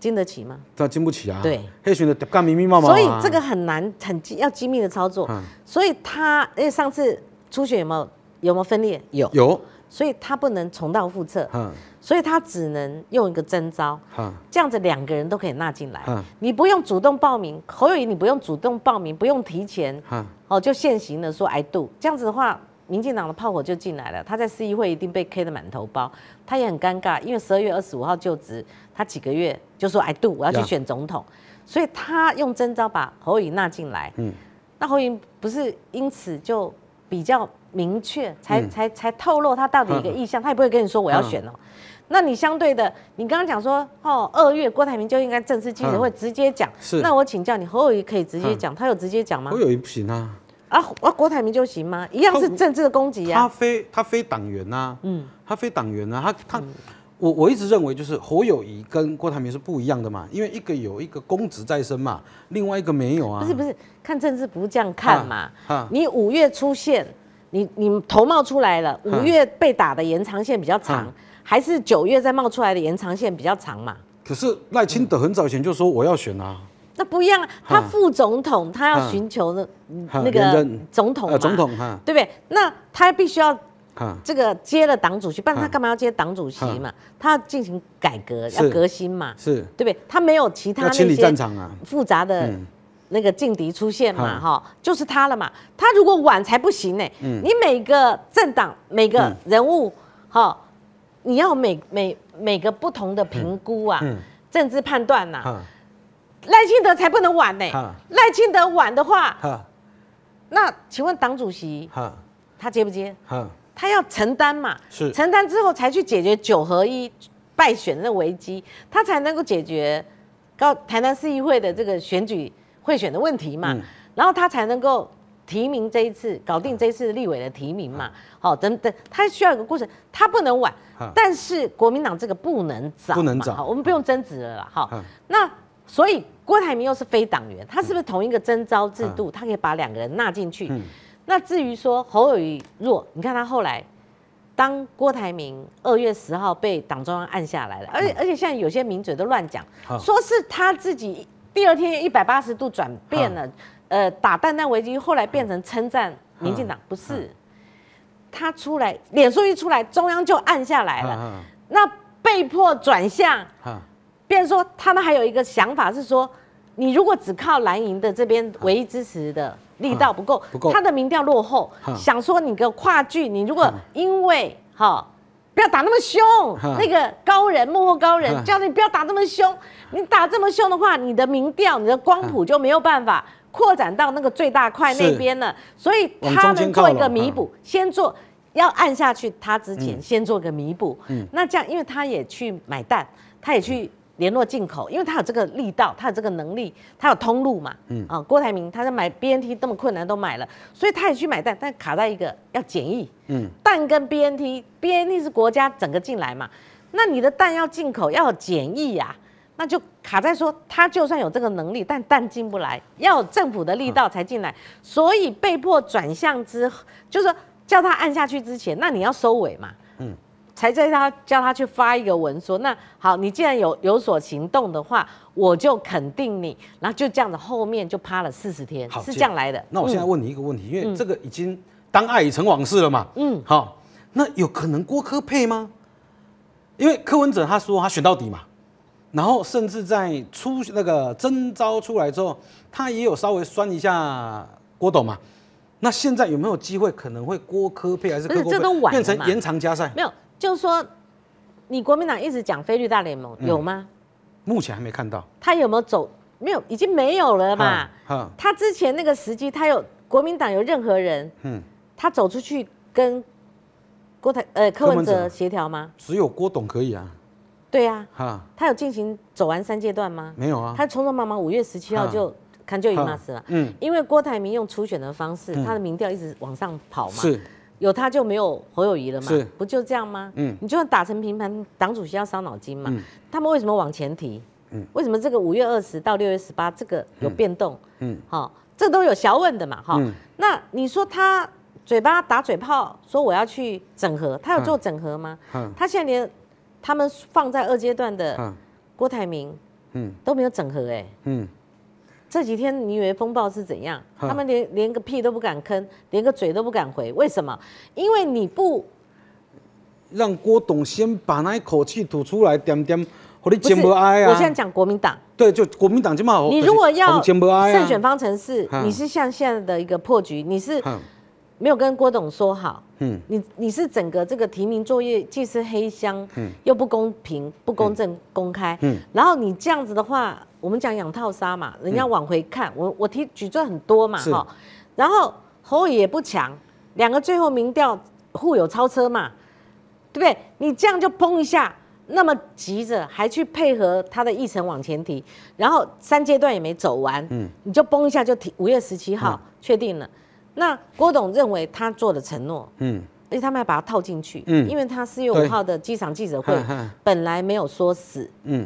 经得起吗？他经不起啊。对，黑熊的干密密麻麻。所以这个很难，很要机密的操作。所以他因为上次出血有没有有没有分裂？有有，所以他不能重蹈覆辙。嗯，所以他只能用一个征招。嗯，这样子两个人都可以纳进来。嗯，你不用主动报名，侯友谊你不用主动报名，不用提前。嗯，哦，就现行的说 I do，这样子的话。民进党的炮火就进来了，他在市议会一定被 K 的满头包，他也很尴尬，因为十二月二十五号就职，他几个月就说 I do 我要去选总统，所以他用真招把侯友纳进来，嗯，那侯友不是因此就比较明确才才才透露他到底一个意向，他也不会跟你说我要选哦，那你相对的，你刚刚讲说哦二月郭台铭就应该正式记者会直接讲，是，那我请教你，侯友可以直接讲，他有直接讲吗？侯友宜不行啊。啊，啊，郭台铭就行吗？一样是政治的攻击啊。他非他非党员呐，嗯，他非党员呐，他他，我我一直认为就是侯友谊跟郭台铭是不一样的嘛，因为一个有一个公职在身嘛，另外一个没有啊。不是不是，看政治不是这样看嘛。啊，你五月出现，你你头冒出来了，五月被打的延长线比较长，还是九月再冒出来的延长线比较长嘛？可是赖清德很早以前就说我要选啊。那不一样，他副总统，他要寻求那那个总统，总统，对不对？那他必须要这个接了党主席，不然他干嘛要接党主席嘛？他要进行改革，要革新嘛？是，对不对？他没有其他那些复杂的那个劲敌出现嘛？哈，就是他了嘛。他如果晚才不行呢。你每个政党、每个人物，哈，你要每每每个不同的评估啊，政治判断呐。赖清德才不能晚呢。赖清德晚的话，那请问党主席，他接不接？他要承担嘛？是承担之后才去解决九合一败选的危机，他才能够解决高台南市议会的这个选举贿选的问题嘛？然后他才能够提名这一次搞定这一次立委的提名嘛？好，等等，他需要一个过程，他不能晚。但是国民党这个不能早，不能早。我们不用争执了啦。好，那。所以郭台铭又是非党员，他是不是同一个征招制度？他可以把两个人纳进去。那至于说侯友宜弱，你看他后来当郭台铭二月十号被党中央按下来了，而且而且现在有些名嘴都乱讲，说是他自己第二天一百八十度转变了，呃，打蛋蛋危机后来变成称赞民进党，不是他出来脸书一出来，中央就按下来了，那被迫转向。别人说他们还有一个想法是说，你如果只靠蓝营的这边唯一支持的力道不够，不够他的民调落后，想说你个跨距，你如果因为哈，不要打那么凶，那个高人幕后高人叫你不要打这么凶，你打这么凶的话，你的民调你的光谱就没有办法扩展到那个最大块那边了，所以他们做一个弥补，先做要按下去他之前先做个弥补，嗯，那这样因为他也去买蛋，他也去。联络进口，因为他有这个力道，他有这个能力，他有通路嘛。嗯啊，郭台铭他在买 BNT 这么困难都买了，所以他也去买蛋，但卡在一个要检疫。嗯，蛋跟 BNT，BNT 是国家整个进来嘛，那你的蛋要进口要检疫呀，那就卡在说他就算有这个能力，但蛋进不来，要有政府的力道才进来，所以被迫转向之，就是叫他按下去之前，那你要收尾嘛。嗯。才在他叫他去发一个文说，那好，你既然有有所行动的话，我就肯定你。然后就这样子，后面就趴了四十天，是这样来的。那我现在问你一个问题，因为这个已经当爱已成往事了嘛。嗯，好，那有可能郭科配吗？因为柯文哲他说他选到底嘛，然后甚至在出那个征招出来之后，他也有稍微酸一下郭董嘛。那现在有没有机会可能会郭科配还是变成延长加赛？没有。就是说，你国民党一直讲菲律大联盟有吗？目前还没看到他有没有走，没有，已经没有了嘛。他之前那个时机，他有国民党有任何人？嗯，他走出去跟郭台呃柯文哲协调吗？只有郭董可以啊。对啊。啊，他有进行走完三阶段吗？没有啊。他匆匆忙忙五月十七号就看就伊马死了。嗯，因为郭台铭用初选的方式，他的民调一直往上跑嘛。是。有他就没有侯友谊了嘛？是不就这样吗？嗯，你就算打成平盘，党主席要伤脑筋嘛？嗯，他们为什么往前提？嗯，为什么这个五月二十到六月十八这个有变动？嗯，好，这都有小问的嘛？哈，那你说他嘴巴打嘴炮说我要去整合，他有做整合吗？嗯，他现在连他们放在二阶段的郭台铭，嗯，都没有整合哎，嗯。这几天你以为风暴是怎样？他们连连个屁都不敢吭，连个嘴都不敢回。为什么？因为你不让郭董先把那一口气吐出来，点点和你钱伯哀啊！我现在讲国民党，对，就国民党这么好。你如果要胜选方程式，你是现在的一个破局，你是没有跟郭董说好。嗯，你你是整个这个提名作业既是黑箱，嗯，又不公平、不公正、公开。嗯，然后你这样子的话。我们讲养套杀嘛，人家往回看，我我提举证很多嘛哈，然后侯也不强，两个最后民调互有超车嘛，对不对？你这样就崩一下，那么急着还去配合他的议程往前提，然后三阶段也没走完，嗯，你就崩一下就提五月十七号确定了。那郭董认为他做的承诺，嗯，而且他们还把它套进去，嗯，因为他四月五号的机场记者会本来没有说死，嗯。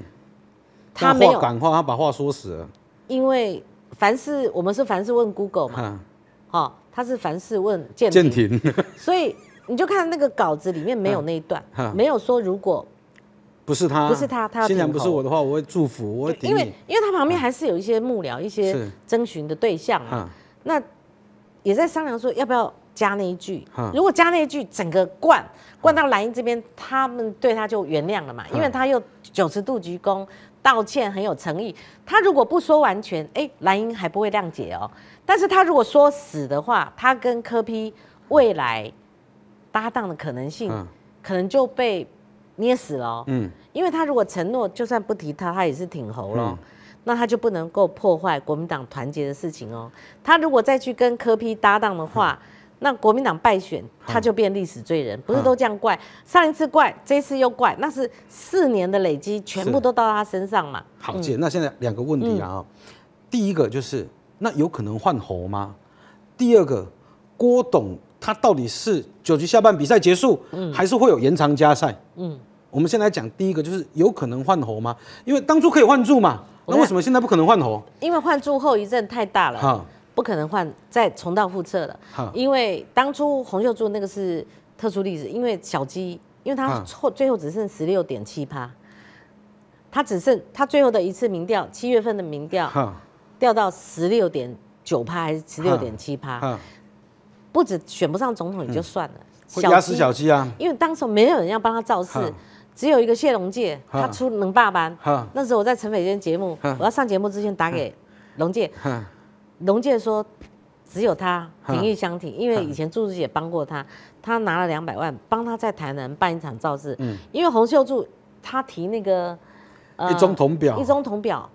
他有赶话，他把话说死了。因为凡事我们是凡事问 Google 嘛，好，他是凡事问建廷。建庭，所以你就看那个稿子里面没有那一段，没有说如果不是他，不是他，他。既然不是我的话，我会祝福，我会。因为因为他旁边还是有一些幕僚，一些征询的对象啊，那也在商量说要不要加那一句。如果加那一句，整个灌灌到兰英这边，他们对他就原谅了嘛，因为他又九十度鞠躬。道歉很有诚意，他如果不说完全，哎，蓝英还不会谅解哦。但是他如果说死的话，他跟柯批未来搭档的可能性，可能就被捏死了。嗯，因为他如果承诺，就算不提他，他也是挺喉喽。那他就不能够破坏国民党团结的事情哦。他如果再去跟柯批搭档的话，那国民党败选，他就变历史罪人，不是都这样怪？上一次怪，这次又怪，那是四年的累积全部都到他身上嘛？好姐，那现在两个问题啊，第一个就是那有可能换喉吗？第二个，郭董他到底是九局下半比赛结束，还是会有延长加赛？嗯，我们先来讲第一个，就是有可能换喉吗？因为当初可以换住嘛，那为什么现在不可能换喉？因为换住后遗症太大了。不可能换再重蹈覆辙了，因为当初洪秀柱那个是特殊例子，因为小鸡，因为他后最后只剩十六点七趴，他只剩他最后的一次民调，七月份的民调，掉到十六点九趴还是十六点七趴，不止选不上总统也就算了，小鸡小鸡啊，因为当时没有人要帮他造势，只有一个谢龙介他出能霸班，那时候我在陈伟坚节目，我要上节目之前打给龙介。龙健说：“只有他，鼎力相挺，因为以前朱子也帮过他，他拿了两百万，帮他在台南办一场造势。因为洪秀柱，他提那个一中铜表，一中铜表，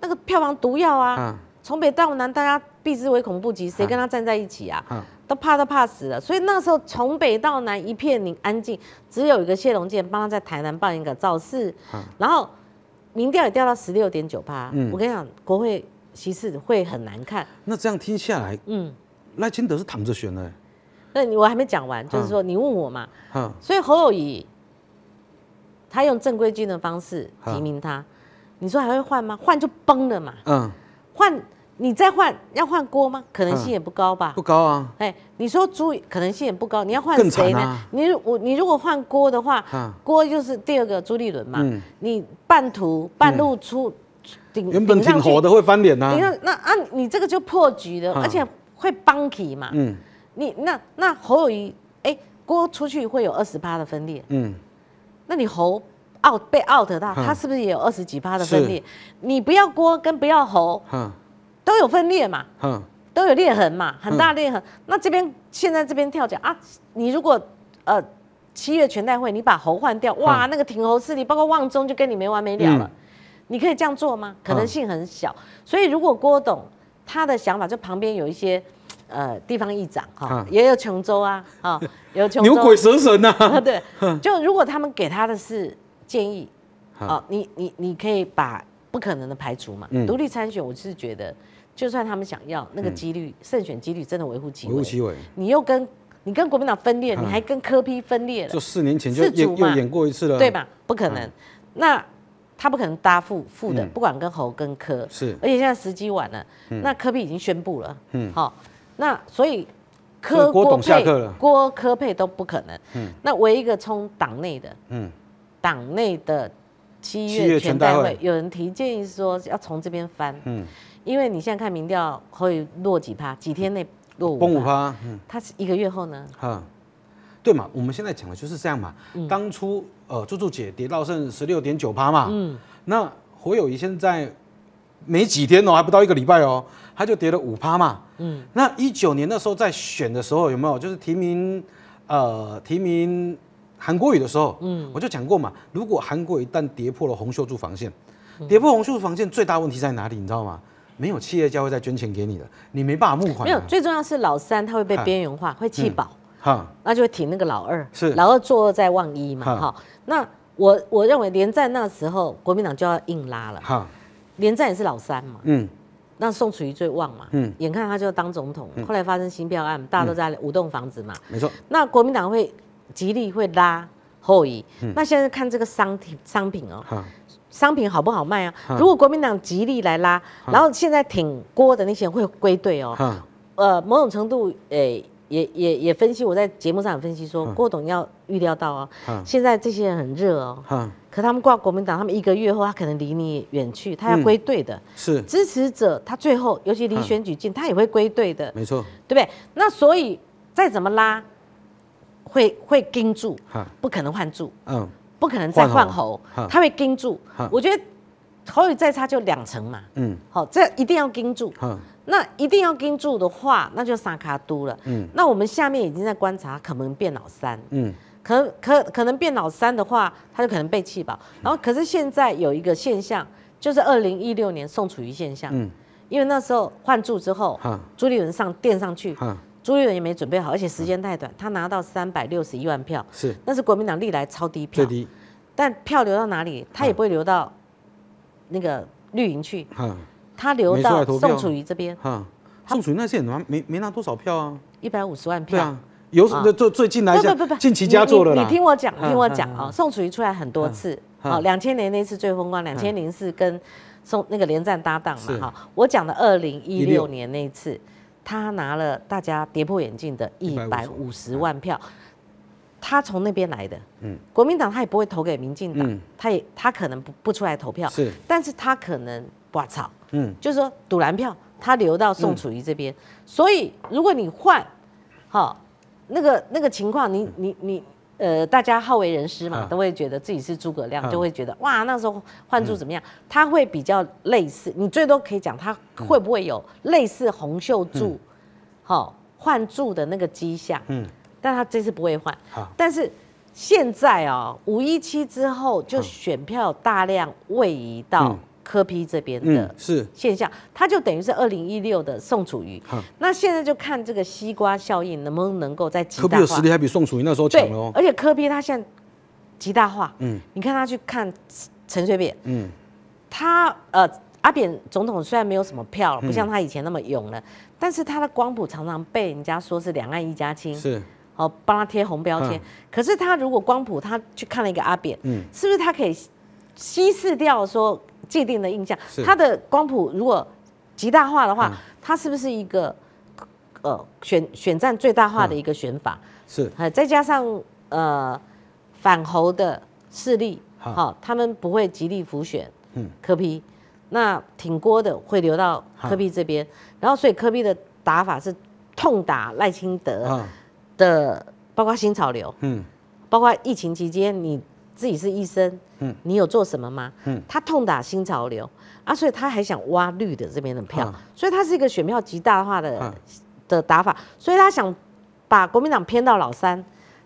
那个票房毒药啊，从北到南，大家避之唯恐不及，谁跟他站在一起啊，都怕都怕死了。所以那时候从北到南一片宁安静，只有一个谢龙健帮他在台南办一个造势，然后民调也掉到十六点九八。我跟你讲，国会。”其次会很难看。那这样听下来，嗯，赖清德是躺着选的。那我还没讲完，就是说你问我嘛。嗯，所以侯友宜他用正规军的方式提名他，你说还会换吗？换就崩了嘛。嗯。换，你再换要换锅吗？可能性也不高吧。不高啊。哎，你说朱，可能性也不高。你要换谁呢？你我你如果换锅的话，郭就是第二个朱立伦嘛。嗯。你半途半路出。原本挺火的会翻脸呐，你看那啊，你这个就破局了，而且会崩起嘛，嗯，你那那侯友谊哎，割出去会有二十八的分裂，嗯，那你侯 out 被 out 到，他是不是也有二十几趴的分裂？你不要郭跟不要侯，都有分裂嘛，嗯，都有裂痕嘛，很大裂痕。那这边现在这边跳脚啊，你如果呃七月全代会你把猴换掉，哇，那个挺猴势力包括旺中就跟你没完没了了。你可以这样做吗？可能性很小，所以如果郭董他的想法，就旁边有一些呃地方议长哈，也有琼州啊 有琼州。牛鬼蛇神呐！对，就如果他们给他的是建议啊，你你你可以把不可能的排除嘛。独立参选，我是觉得，就算他们想要，那个几率胜选几率真的微乎其微。微乎其微。你又跟你跟国民党分裂，你还跟柯批分裂了？就四年前就又演过一次了，对吧？不可能。那。他不可能搭副副的，不管跟侯跟柯，是，而且现在时机晚了，那柯比已经宣布了，嗯，好，那所以柯郭佩郭柯配都不可能，嗯，那唯一一个冲党内的，嗯，党内的七月全代会有人提建议说要从这边翻，嗯，因为你现在看民调会落几趴，几天内落五趴，崩五趴，嗯，他是一个月后呢，哈。对嘛，我们现在讲的就是这样嘛。当初呃，柱柱姐跌到剩十六点九趴嘛，嗯，那火友谊现在没几天哦，还不到一个礼拜哦，他就跌了五趴嘛，嗯，那一九年那时候在选的时候有没有就是提名呃提名韩国语的时候，嗯，我就讲过嘛，如果韩国一旦跌破了红秀柱防线，跌破红秀柱防线，最大问题在哪里？你知道吗？没有企业家会再捐钱给你的，你没办法募款。没有，最重要是老三他会被边缘化，会气爆。哈，那就会挺那个老二，是老二坐二在望一嘛，哈。那我我认为连战那时候国民党就要硬拉了，哈。连战也是老三嘛，嗯。那宋楚瑜最旺嘛，嗯。眼看他就当总统，后来发生新票案，大家都在五栋房子嘛，没错。那国民党会极力会拉后移，那现在看这个商品商品哦，商品好不好卖啊？如果国民党极力来拉，然后现在挺郭的那些会归队哦，呃，某种程度诶。也也也分析，我在节目上有分析，说郭董要预料到哦，现在这些人很热哦，可他们挂国民党，他们一个月后他可能离你远去，他要归队的，是支持者，他最后尤其离选举近，他也会归队的，没错，对不对？那所以再怎么拉，会会盯住，不可能换柱，嗯，不可能再换喉，他会盯住，我觉得口语再差就两层嘛，嗯，好，这一定要盯住，嗯。那一定要盯住的话，那就沙卡都了。嗯，那我们下面已经在观察，可能变老三。嗯，可可可能变老三的话，他就可能被弃保。然后，可是现在有一个现象，就是二零一六年宋楚瑜现象。嗯，因为那时候换住之后，朱立伦上垫上去，朱立伦也没准备好，而且时间太短，他拿到三百六十一万票。是，那是国民党历来超低票。最低。但票流到哪里，他也不会流到那个绿营去。嗯。他留到宋楚瑜这边，哈，宋楚瑜那些人没没拿多少票啊，一百五十万票，对啊，有就最最近来，不不不，近期加作了。你听我讲，听我讲啊，宋楚瑜出来很多次，好，两千年那次最风光，两千零四跟宋那个连战搭档嘛，哈。我讲的二零一六年那一次，他拿了大家跌破眼镜的一百五十万票，他从那边来的，嗯，国民党他也不会投给民进党，他也他可能不不出来投票，是，但是他可能，我操！嗯，就是说赌蓝票，他留到宋楚瑜这边，所以如果你换，好，那个那个情况，你你你，呃，大家好为人师嘛，都会觉得自己是诸葛亮，就会觉得哇，那时候换柱怎么样？他会比较类似，你最多可以讲他会不会有类似红袖柱，好换柱的那个迹象，嗯，但他这次不会换。好，但是现在哦，五一七之后就选票大量位移到。柯批这边的是现象，他就等于是二零一六的宋楚瑜。那现在就看这个西瓜效应能不能够在柯 P 的实力还比宋楚瑜那时候强哦。而且柯 P 他现在极大化，嗯，你看他去看陈水扁，嗯，他呃阿扁总统虽然没有什么票，不像他以前那么勇了，但是他的光谱常常被人家说是两岸一家亲，是哦，帮他贴红标签。可是他如果光谱他去看了一个阿扁，嗯，是不是他可以稀释掉说？既定的印象，它的光谱如果极大化的话，它是不是一个呃选选战最大化的一个选法？是再加上呃反猴的势力，好，他们不会极力辅选，嗯，科皮，那挺锅的会留到科皮这边，然后所以科皮的打法是痛打赖清德的，包括新潮流，嗯，包括疫情期间你。自己是医生，嗯，你有做什么吗？嗯，他痛打新潮流啊，所以他还想挖绿的这边的票，所以他是一个选票极大化的的打法，所以他想把国民党偏到老三，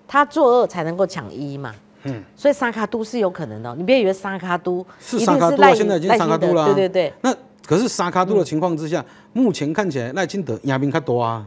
他作恶才能够抢一嘛，嗯，所以沙卡都是有可能的，你别以为沙卡都，是沙卡都啊，现在已经沙卡都了，对对对。那可是沙卡都的情况之下，目前看起来赖清德压兵更多啊。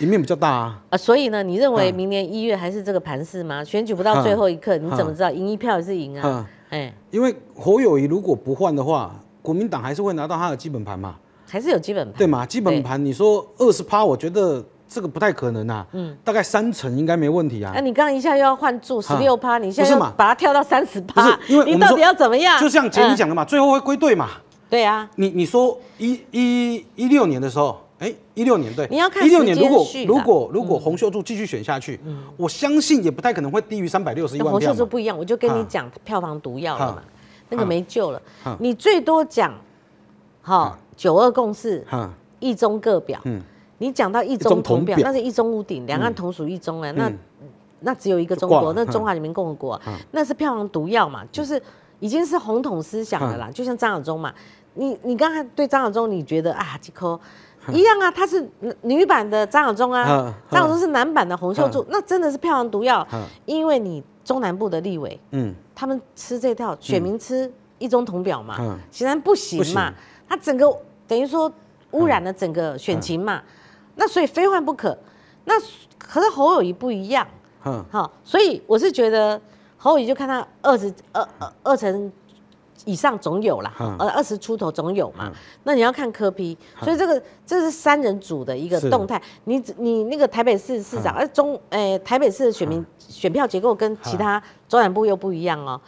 赢面比较大啊，啊，所以呢，你认为明年一月还是这个盘势吗？选举不到最后一刻，你怎么知道赢一票也是赢啊？哎，因为侯友谊如果不换的话，国民党还是会拿到他的基本盘嘛，还是有基本盘对嘛？基本盘，你说二十趴，我觉得这个不太可能啊，大概三成应该没问题啊。那你刚一下又要换住十六趴，你现在要把它跳到三十趴，你到底要怎么样？就像姐你讲的嘛，最后会归队嘛？对啊，你你说一一一六年的时候。哎，一六年对，你要看一六年，如果如果如果洪秀柱继续选下去，我相信也不太可能会低于三百六十亿万票。洪秀柱不一样，我就跟你讲票房毒药了嘛，那个没救了。你最多讲，好九二共识，一中各表。嗯，你讲到一中同表，那是“一中屋顶”，两岸同属一中哎，那那只有一个中国，那中华人民共和国，那是票房毒药嘛，就是已经是红统思想的啦。就像张晓中嘛，你你刚才对张晓中你觉得啊，这颗。一样啊，她是女版的张小忠啊，张小忠是男版的洪秀柱，那真的是票房毒药，因为你中南部的立委，嗯，他们吃这套，选民吃一中同表嘛，显然不行嘛，他整个等于说污染了整个选情嘛，那所以非换不可，那可是侯友谊不一样，好，所以我是觉得侯友谊就看他二十二二二成。以上总有啦，呃，二十出头总有嘛。那你要看科批，所以这个这是三人组的一个动态。你你那个台北市市长，而中诶台北市的选民选票结构跟其他中南部又不一样哦。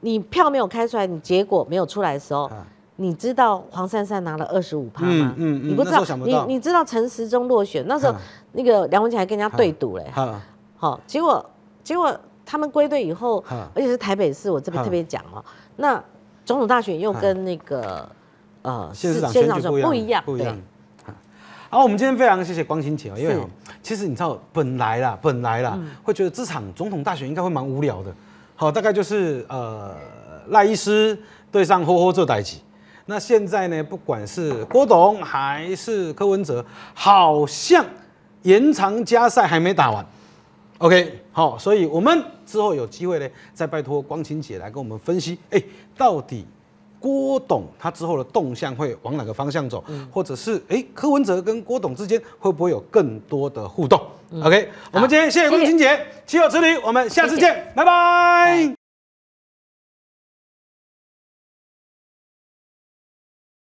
你票没有开出来，你结果没有出来的时候，你知道黄珊珊拿了二十五趴吗？嗯嗯嗯。你不知道，你你知道陈时中落选，那时候那个梁文杰还跟人家对赌嘞。好，结果结果他们归队以后，而且是台北市，我这边特别讲哦，那。总统大选又跟那个，呃，县长选举不一样，不一样。好，我们今天非常谢谢光心姐啊，因为其实你知道本来啦，本来啦，会觉得这场总统大选应该会蛮无聊的。好，大概就是呃赖医师对上霍霍这代级。那现在呢，不管是郭董还是柯文哲，好像延长加赛还没打完。OK，好，所以我们之后有机会呢，再拜托光晴姐来跟我们分析，哎，到底郭董他之后的动向会往哪个方向走，或者是哎柯文哲跟郭董之间会不会有更多的互动？OK，我们今天谢谢光晴姐，岂有此理，我们下次见，拜拜。